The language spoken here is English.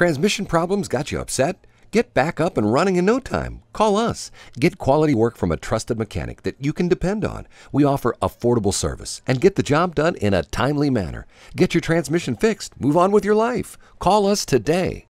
Transmission problems got you upset? Get back up and running in no time. Call us. Get quality work from a trusted mechanic that you can depend on. We offer affordable service and get the job done in a timely manner. Get your transmission fixed. Move on with your life. Call us today.